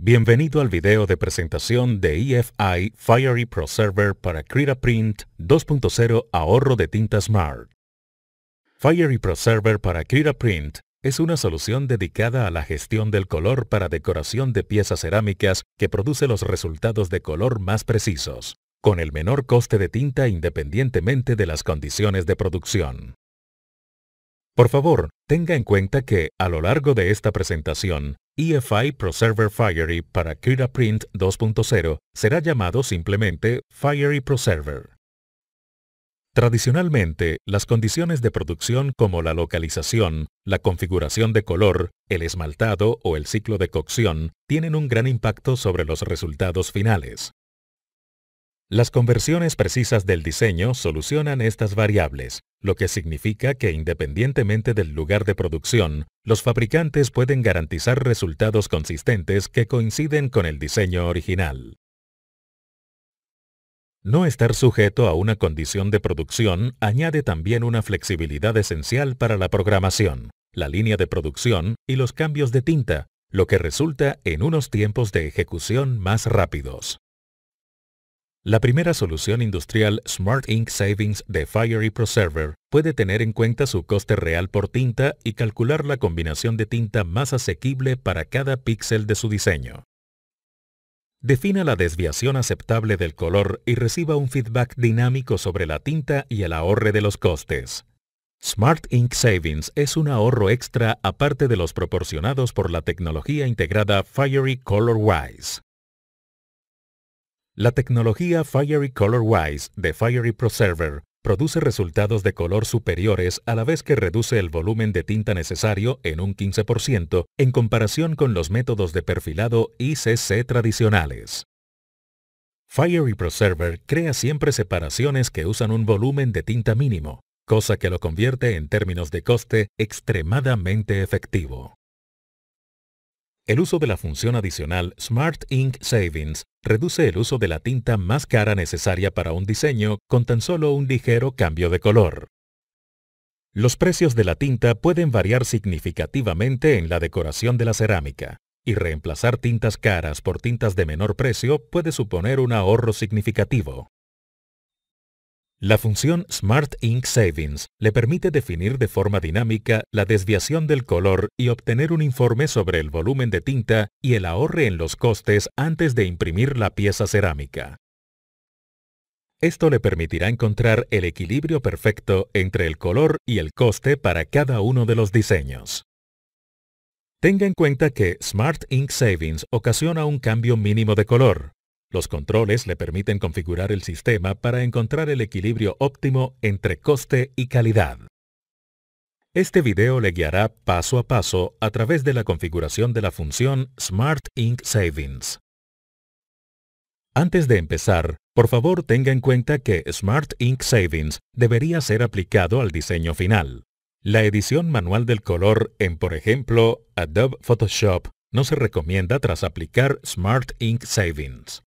Bienvenido al video de presentación de EFI Fiery Pro Server para Print 2.0 Ahorro de tinta Smart. Fiery Pro Server para Print es una solución dedicada a la gestión del color para decoración de piezas cerámicas que produce los resultados de color más precisos, con el menor coste de tinta independientemente de las condiciones de producción. Por favor, tenga en cuenta que, a lo largo de esta presentación, EFI ProServer Fiery para CuraPrint 2.0 será llamado simplemente Fiery ProServer. Tradicionalmente, las condiciones de producción como la localización, la configuración de color, el esmaltado o el ciclo de cocción tienen un gran impacto sobre los resultados finales. Las conversiones precisas del diseño solucionan estas variables, lo que significa que independientemente del lugar de producción, los fabricantes pueden garantizar resultados consistentes que coinciden con el diseño original. No estar sujeto a una condición de producción añade también una flexibilidad esencial para la programación, la línea de producción y los cambios de tinta, lo que resulta en unos tiempos de ejecución más rápidos. La primera solución industrial Smart Ink Savings de Fiery ProServer puede tener en cuenta su coste real por tinta y calcular la combinación de tinta más asequible para cada píxel de su diseño. Defina la desviación aceptable del color y reciba un feedback dinámico sobre la tinta y el ahorre de los costes. Smart Ink Savings es un ahorro extra aparte de los proporcionados por la tecnología integrada Fiery ColorWise. La tecnología Fiery Colorwise de Fiery ProServer produce resultados de color superiores a la vez que reduce el volumen de tinta necesario en un 15% en comparación con los métodos de perfilado ICC tradicionales. Fiery ProServer crea siempre separaciones que usan un volumen de tinta mínimo, cosa que lo convierte en términos de coste extremadamente efectivo. El uso de la función adicional Smart Ink Savings reduce el uso de la tinta más cara necesaria para un diseño con tan solo un ligero cambio de color. Los precios de la tinta pueden variar significativamente en la decoración de la cerámica, y reemplazar tintas caras por tintas de menor precio puede suponer un ahorro significativo. La función Smart Ink Savings le permite definir de forma dinámica la desviación del color y obtener un informe sobre el volumen de tinta y el ahorre en los costes antes de imprimir la pieza cerámica. Esto le permitirá encontrar el equilibrio perfecto entre el color y el coste para cada uno de los diseños. Tenga en cuenta que Smart Ink Savings ocasiona un cambio mínimo de color, los controles le permiten configurar el sistema para encontrar el equilibrio óptimo entre coste y calidad. Este video le guiará paso a paso a través de la configuración de la función Smart Ink Savings. Antes de empezar, por favor tenga en cuenta que Smart Ink Savings debería ser aplicado al diseño final. La edición manual del color en, por ejemplo, Adobe Photoshop no se recomienda tras aplicar Smart Ink Savings.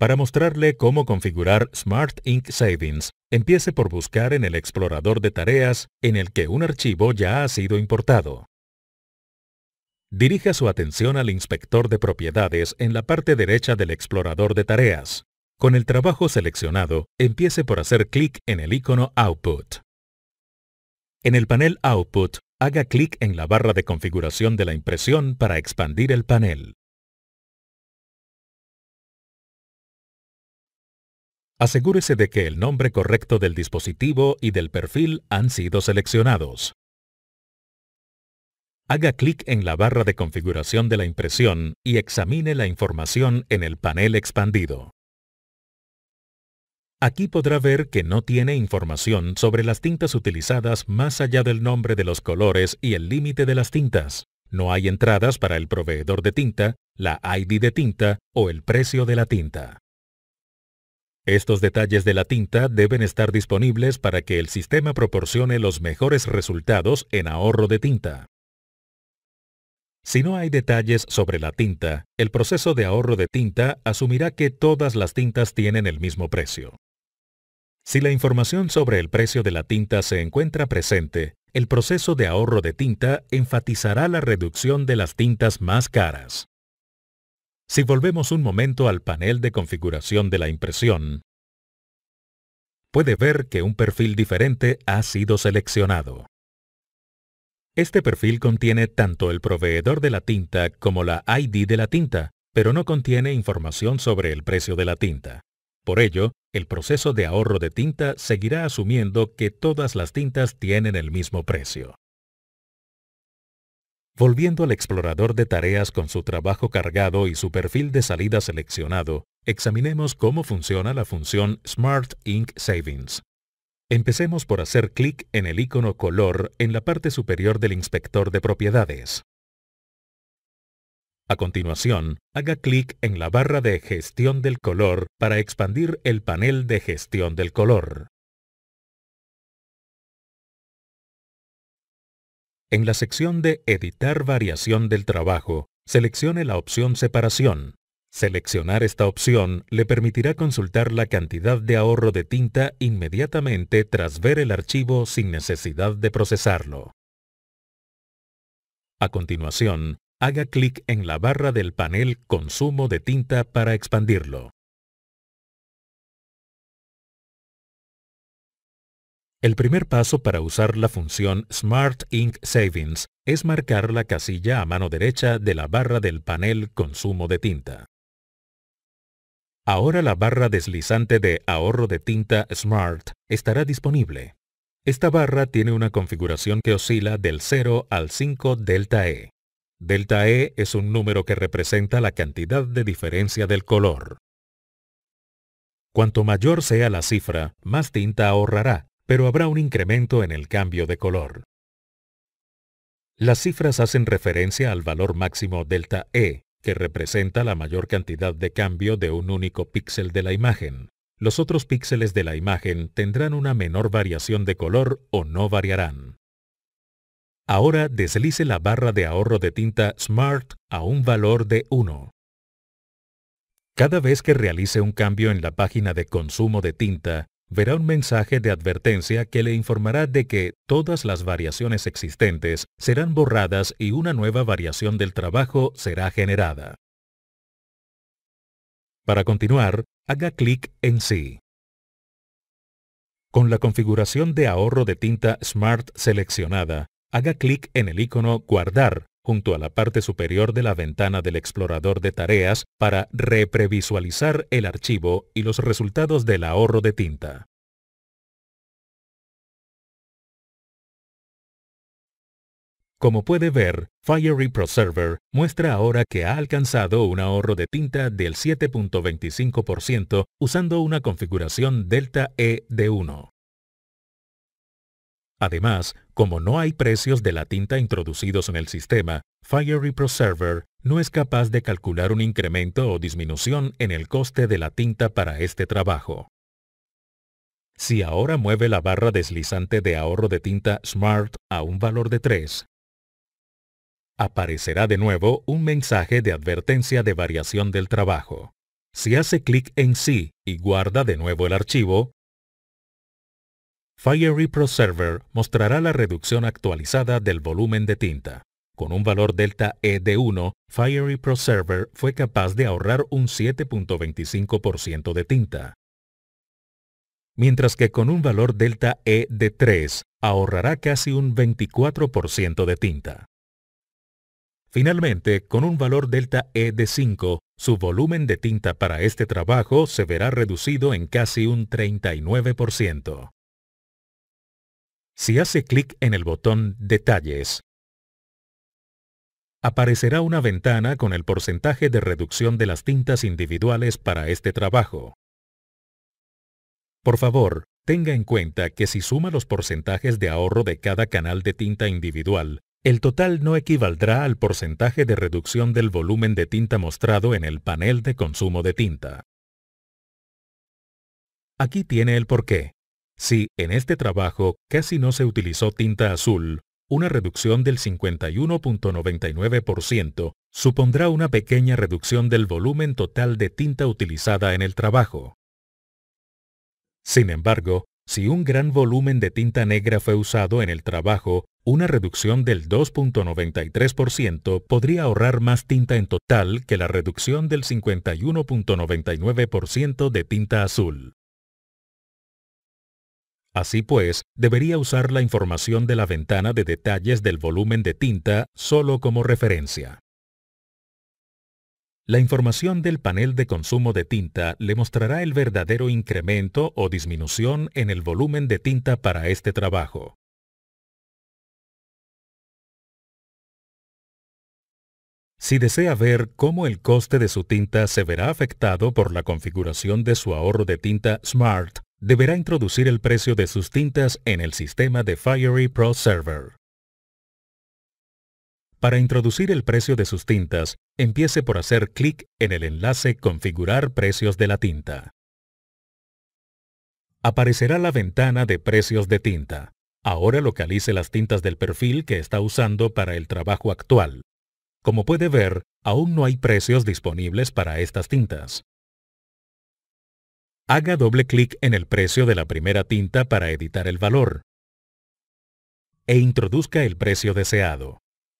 Para mostrarle cómo configurar Smart Ink Savings, empiece por buscar en el explorador de tareas en el que un archivo ya ha sido importado. Dirija su atención al inspector de propiedades en la parte derecha del explorador de tareas. Con el trabajo seleccionado, empiece por hacer clic en el icono Output. En el panel Output, haga clic en la barra de configuración de la impresión para expandir el panel. Asegúrese de que el nombre correcto del dispositivo y del perfil han sido seleccionados. Haga clic en la barra de configuración de la impresión y examine la información en el panel expandido. Aquí podrá ver que no tiene información sobre las tintas utilizadas más allá del nombre de los colores y el límite de las tintas. No hay entradas para el proveedor de tinta, la ID de tinta o el precio de la tinta. Estos detalles de la tinta deben estar disponibles para que el sistema proporcione los mejores resultados en ahorro de tinta. Si no hay detalles sobre la tinta, el proceso de ahorro de tinta asumirá que todas las tintas tienen el mismo precio. Si la información sobre el precio de la tinta se encuentra presente, el proceso de ahorro de tinta enfatizará la reducción de las tintas más caras. Si volvemos un momento al panel de configuración de la impresión, puede ver que un perfil diferente ha sido seleccionado. Este perfil contiene tanto el proveedor de la tinta como la ID de la tinta, pero no contiene información sobre el precio de la tinta. Por ello, el proceso de ahorro de tinta seguirá asumiendo que todas las tintas tienen el mismo precio. Volviendo al explorador de tareas con su trabajo cargado y su perfil de salida seleccionado, examinemos cómo funciona la función Smart Ink Savings. Empecemos por hacer clic en el icono color en la parte superior del inspector de propiedades. A continuación, haga clic en la barra de gestión del color para expandir el panel de gestión del color. En la sección de Editar variación del trabajo, seleccione la opción Separación. Seleccionar esta opción le permitirá consultar la cantidad de ahorro de tinta inmediatamente tras ver el archivo sin necesidad de procesarlo. A continuación, haga clic en la barra del panel Consumo de tinta para expandirlo. El primer paso para usar la función Smart Ink Savings es marcar la casilla a mano derecha de la barra del panel Consumo de tinta. Ahora la barra deslizante de ahorro de tinta Smart estará disponible. Esta barra tiene una configuración que oscila del 0 al 5 delta E. Delta E es un número que representa la cantidad de diferencia del color. Cuanto mayor sea la cifra, más tinta ahorrará, pero habrá un incremento en el cambio de color. Las cifras hacen referencia al valor máximo delta E, que representa la mayor cantidad de cambio de un único píxel de la imagen. Los otros píxeles de la imagen tendrán una menor variación de color o no variarán. Ahora deslice la barra de ahorro de tinta Smart a un valor de 1. Cada vez que realice un cambio en la página de consumo de tinta, verá un mensaje de advertencia que le informará de que todas las variaciones existentes serán borradas y una nueva variación del trabajo será generada. Para continuar, haga clic en Sí. Con la configuración de ahorro de tinta Smart seleccionada, haga clic en el icono Guardar junto a la parte superior de la ventana del explorador de tareas para reprevisualizar el archivo y los resultados del ahorro de tinta. Como puede ver, Fiery Server muestra ahora que ha alcanzado un ahorro de tinta del 7.25% usando una configuración Delta E de 1. Además, como no hay precios de la tinta introducidos en el sistema, Fiery Server no es capaz de calcular un incremento o disminución en el coste de la tinta para este trabajo. Si ahora mueve la barra deslizante de ahorro de tinta Smart a un valor de 3, aparecerá de nuevo un mensaje de advertencia de variación del trabajo. Si hace clic en sí y guarda de nuevo el archivo, Pro Server mostrará la reducción actualizada del volumen de tinta. Con un valor delta E de 1, Fiery Server fue capaz de ahorrar un 7.25% de tinta. Mientras que con un valor delta E de 3, ahorrará casi un 24% de tinta. Finalmente, con un valor delta E de 5, su volumen de tinta para este trabajo se verá reducido en casi un 39% si hace clic en el botón Detalles. Aparecerá una ventana con el porcentaje de reducción de las tintas individuales para este trabajo. Por favor, tenga en cuenta que si suma los porcentajes de ahorro de cada canal de tinta individual, el total no equivaldrá al porcentaje de reducción del volumen de tinta mostrado en el panel de consumo de tinta. Aquí tiene el porqué. Si en este trabajo casi no se utilizó tinta azul, una reducción del 51.99% supondrá una pequeña reducción del volumen total de tinta utilizada en el trabajo. Sin embargo, si un gran volumen de tinta negra fue usado en el trabajo, una reducción del 2.93% podría ahorrar más tinta en total que la reducción del 51.99% de tinta azul. Así pues, debería usar la información de la ventana de detalles del volumen de tinta solo como referencia. La información del panel de consumo de tinta le mostrará el verdadero incremento o disminución en el volumen de tinta para este trabajo. Si desea ver cómo el coste de su tinta se verá afectado por la configuración de su ahorro de tinta Smart, deberá introducir el precio de sus tintas en el sistema de Fiery Pro Server. Para introducir el precio de sus tintas, empiece por hacer clic en el enlace Configurar precios de la tinta. Aparecerá la ventana de precios de tinta. Ahora localice las tintas del perfil que está usando para el trabajo actual. Como puede ver, aún no hay precios disponibles para estas tintas haga doble clic en el precio de la primera tinta para editar el valor e introduzca el precio deseado.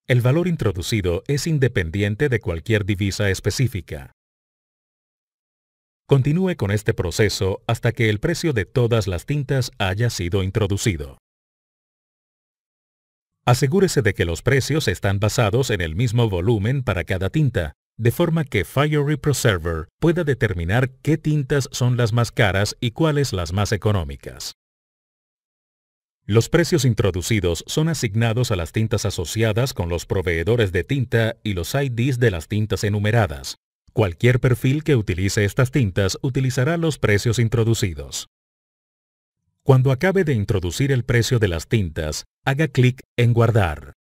El valor introducido es independiente de cualquier divisa específica. Continúe con este proceso hasta que el precio de todas las tintas haya sido introducido. Asegúrese de que los precios están basados en el mismo volumen para cada tinta, de forma que Fiery Preserver pueda determinar qué tintas son las más caras y cuáles las más económicas. Los precios introducidos son asignados a las tintas asociadas con los proveedores de tinta y los IDs de las tintas enumeradas. Cualquier perfil que utilice estas tintas utilizará los precios introducidos. Cuando acabe de introducir el precio de las tintas, haga clic en Guardar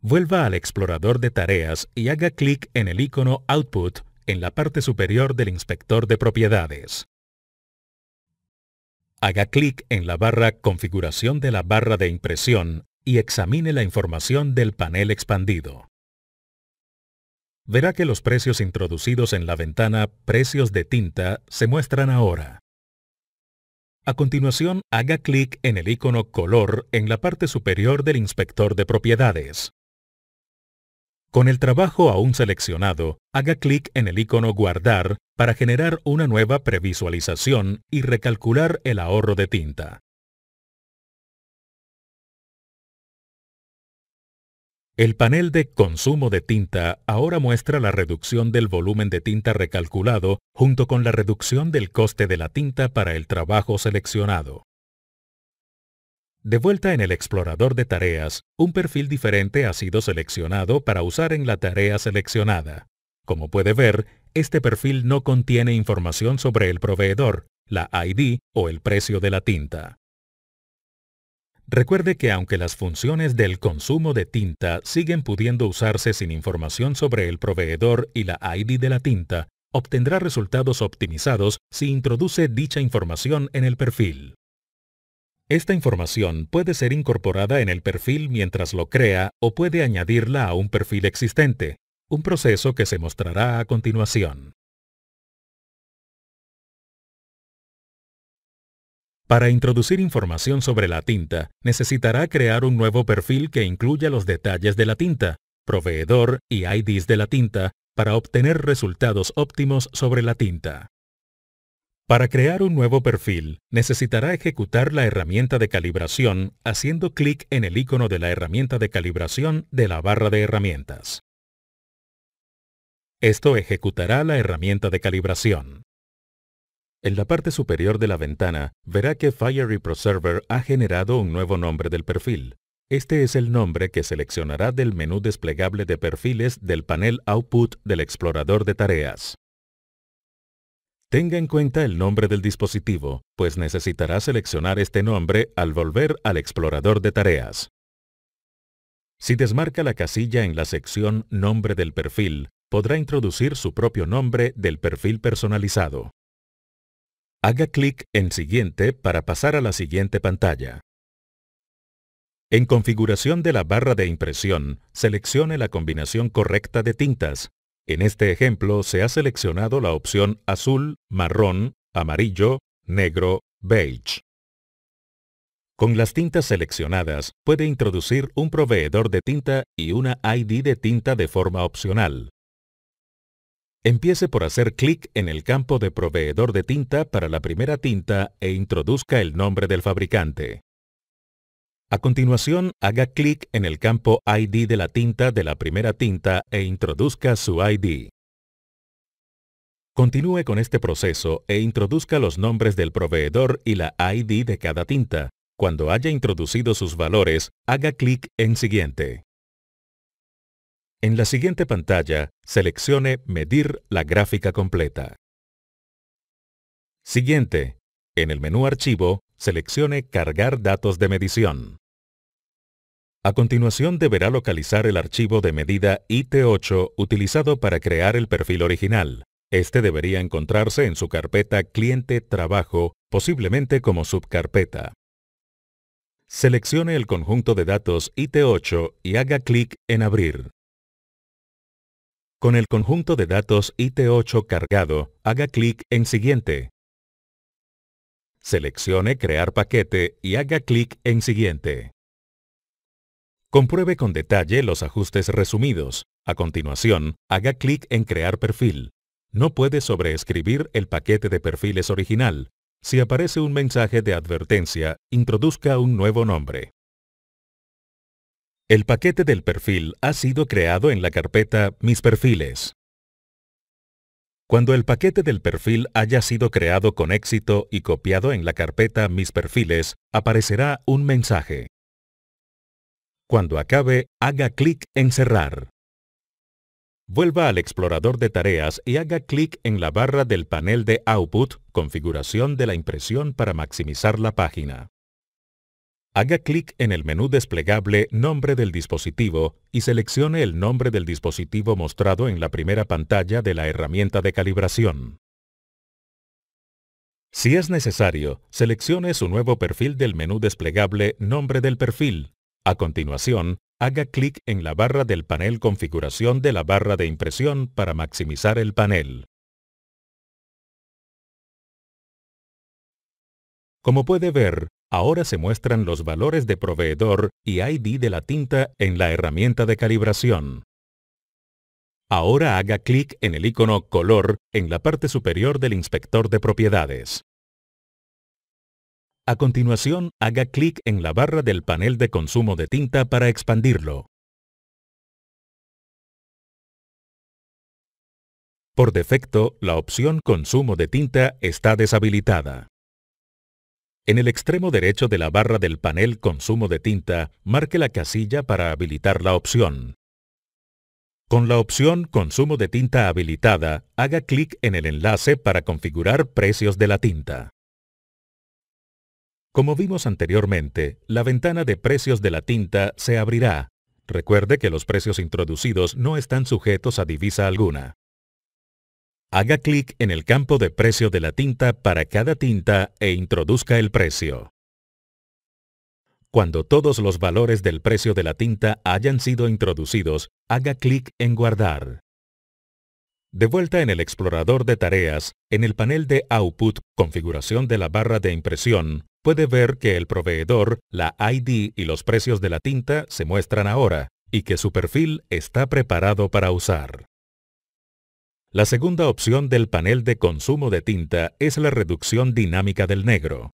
vuelva al explorador de tareas y haga clic en el icono Output en la parte superior del inspector de propiedades. Haga clic en la barra Configuración de la barra de impresión y examine la información del panel expandido. Verá que los precios introducidos en la ventana Precios de tinta se muestran ahora. A continuación, haga clic en el icono Color en la parte superior del inspector de propiedades. Con el trabajo aún seleccionado, haga clic en el icono Guardar para generar una nueva previsualización y recalcular el ahorro de tinta. El panel de Consumo de tinta ahora muestra la reducción del volumen de tinta recalculado junto con la reducción del coste de la tinta para el trabajo seleccionado. De vuelta en el explorador de tareas, un perfil diferente ha sido seleccionado para usar en la tarea seleccionada. Como puede ver, este perfil no contiene información sobre el proveedor, la ID o el precio de la tinta. Recuerde que aunque las funciones del consumo de tinta siguen pudiendo usarse sin información sobre el proveedor y la ID de la tinta, obtendrá resultados optimizados si introduce dicha información en el perfil. Esta información puede ser incorporada en el perfil mientras lo crea o puede añadirla a un perfil existente, un proceso que se mostrará a continuación. Para introducir información sobre la tinta, necesitará crear un nuevo perfil que incluya los detalles de la tinta, proveedor y IDs de la tinta para obtener resultados óptimos sobre la tinta. Para crear un nuevo perfil, necesitará ejecutar la herramienta de calibración haciendo clic en el icono de la herramienta de calibración de la barra de herramientas. Esto ejecutará la herramienta de calibración. En la parte superior de la ventana, verá que y Server ha generado un nuevo nombre del perfil. Este es el nombre que seleccionará del menú desplegable de perfiles del panel Output del explorador de tareas. Tenga en cuenta el nombre del dispositivo, pues necesitará seleccionar este nombre al volver al explorador de tareas. Si desmarca la casilla en la sección Nombre del perfil, podrá introducir su propio nombre del perfil personalizado. Haga clic en Siguiente para pasar a la siguiente pantalla. En configuración de la barra de impresión, seleccione la combinación correcta de tintas, en este ejemplo se ha seleccionado la opción azul, marrón, amarillo, negro, beige. Con las tintas seleccionadas, puede introducir un proveedor de tinta y una ID de tinta de forma opcional. Empiece por hacer clic en el campo de proveedor de tinta para la primera tinta e introduzca el nombre del fabricante. A continuación, haga clic en el campo ID de la tinta de la primera tinta e introduzca su ID. Continúe con este proceso e introduzca los nombres del proveedor y la ID de cada tinta. Cuando haya introducido sus valores, haga clic en Siguiente. En la siguiente pantalla, seleccione Medir la gráfica completa. Siguiente. En el menú Archivo, Seleccione Cargar datos de medición. A continuación deberá localizar el archivo de medida IT8 utilizado para crear el perfil original. Este debería encontrarse en su carpeta Cliente Trabajo, posiblemente como subcarpeta. Seleccione el conjunto de datos IT8 y haga clic en Abrir. Con el conjunto de datos IT8 cargado, haga clic en Siguiente. Seleccione Crear paquete y haga clic en Siguiente. Compruebe con detalle los ajustes resumidos. A continuación, haga clic en Crear perfil. No puede sobreescribir el paquete de perfiles original. Si aparece un mensaje de advertencia, introduzca un nuevo nombre. El paquete del perfil ha sido creado en la carpeta Mis perfiles. Cuando el paquete del perfil haya sido creado con éxito y copiado en la carpeta Mis perfiles, aparecerá un mensaje. Cuando acabe, haga clic en Cerrar. Vuelva al explorador de tareas y haga clic en la barra del panel de Output, Configuración de la impresión para maximizar la página haga clic en el menú desplegable Nombre del dispositivo y seleccione el nombre del dispositivo mostrado en la primera pantalla de la herramienta de calibración. Si es necesario, seleccione su nuevo perfil del menú desplegable Nombre del perfil. A continuación, haga clic en la barra del panel Configuración de la barra de impresión para maximizar el panel. Como puede ver, Ahora se muestran los valores de proveedor y ID de la tinta en la herramienta de calibración. Ahora haga clic en el icono Color en la parte superior del inspector de propiedades. A continuación, haga clic en la barra del panel de consumo de tinta para expandirlo. Por defecto, la opción Consumo de tinta está deshabilitada. En el extremo derecho de la barra del panel Consumo de tinta, marque la casilla para habilitar la opción. Con la opción Consumo de tinta habilitada, haga clic en el enlace para configurar precios de la tinta. Como vimos anteriormente, la ventana de precios de la tinta se abrirá. Recuerde que los precios introducidos no están sujetos a divisa alguna. Haga clic en el campo de precio de la tinta para cada tinta e introduzca el precio. Cuando todos los valores del precio de la tinta hayan sido introducidos, haga clic en Guardar. De vuelta en el explorador de tareas, en el panel de Output Configuración de la barra de impresión, puede ver que el proveedor, la ID y los precios de la tinta se muestran ahora, y que su perfil está preparado para usar. La segunda opción del panel de consumo de tinta es la reducción dinámica del negro.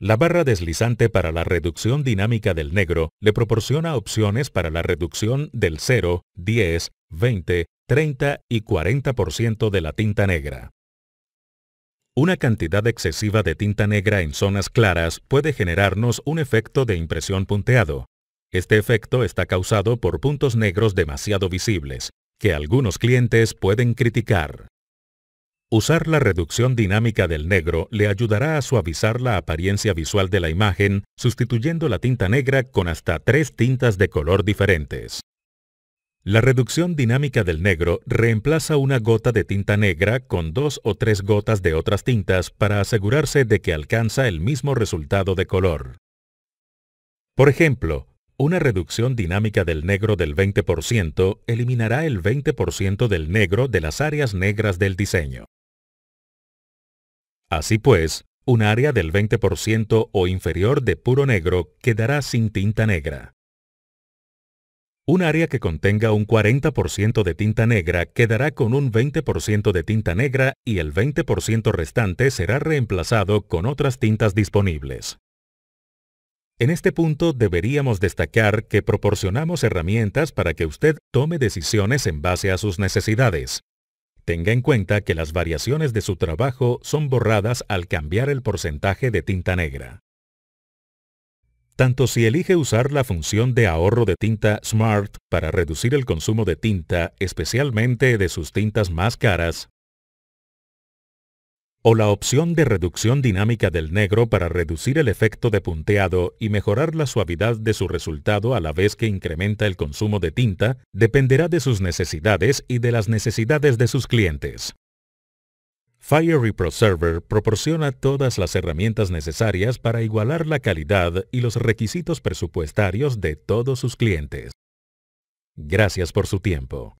La barra deslizante para la reducción dinámica del negro le proporciona opciones para la reducción del 0, 10, 20, 30 y 40% de la tinta negra. Una cantidad excesiva de tinta negra en zonas claras puede generarnos un efecto de impresión punteado. Este efecto está causado por puntos negros demasiado visibles, que algunos clientes pueden criticar. Usar la reducción dinámica del negro le ayudará a suavizar la apariencia visual de la imagen, sustituyendo la tinta negra con hasta tres tintas de color diferentes. La reducción dinámica del negro reemplaza una gota de tinta negra con dos o tres gotas de otras tintas para asegurarse de que alcanza el mismo resultado de color. Por ejemplo, una reducción dinámica del negro del 20% eliminará el 20% del negro de las áreas negras del diseño. Así pues, un área del 20% o inferior de puro negro quedará sin tinta negra. Un área que contenga un 40% de tinta negra quedará con un 20% de tinta negra y el 20% restante será reemplazado con otras tintas disponibles. En este punto deberíamos destacar que proporcionamos herramientas para que usted tome decisiones en base a sus necesidades. Tenga en cuenta que las variaciones de su trabajo son borradas al cambiar el porcentaje de tinta negra. Tanto si elige usar la función de ahorro de tinta Smart para reducir el consumo de tinta, especialmente de sus tintas más caras, o la opción de reducción dinámica del negro para reducir el efecto de punteado y mejorar la suavidad de su resultado a la vez que incrementa el consumo de tinta, dependerá de sus necesidades y de las necesidades de sus clientes. Fiery Server proporciona todas las herramientas necesarias para igualar la calidad y los requisitos presupuestarios de todos sus clientes. Gracias por su tiempo.